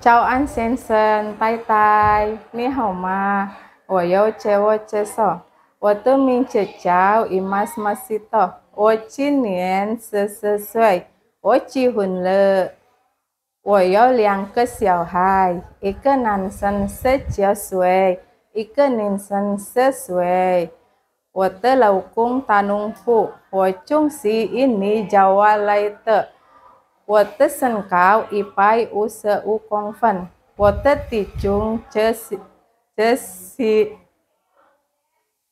早安，先生，拜拜，你好吗？我要自我介绍，我的名字叫伊玛斯马西托，我今年十四岁，我结婚了，我有两个小孩，一个男生十九岁，一个女生十岁。我的老公大农夫，我从西印尼叫我来的。Wote senkau ipai u seu kongfen. Wote ticung cesi cesi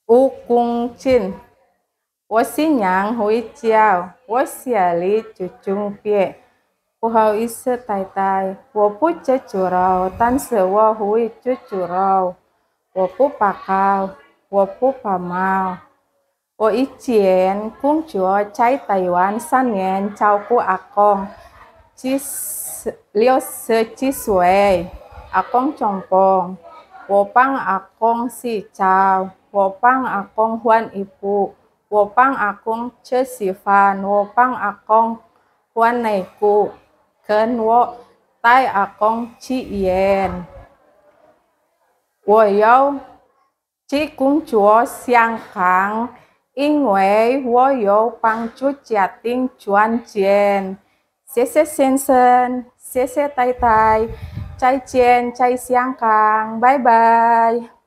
u kung chin. Wosi nyang hui ciao. Wosiali cucung pie. Kuhau ise tai tai. Wopu cecurau tan sewa hui cucurau. Wopu pakau. Wopu pamau. o ichien kung chuo chai Taiwan san ngen chao ku akong chis leo se chis wei akong chong pong wo pang akong si chao wo pang akong huan ipu wo pang akong che si fan wo pang akong huan này ku ken wo tai akong chi yen wo yau chi cung chúa siang kháng 因为我有帮助家庭赚钱。谢谢先生，谢谢太太，再见，再香港，拜拜。